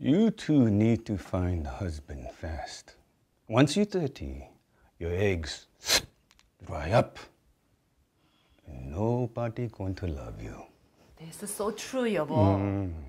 You two need to find a husband fast. Once you're 30, your eggs dry up. Nobody going to love you. This is so true, 여보. Mm.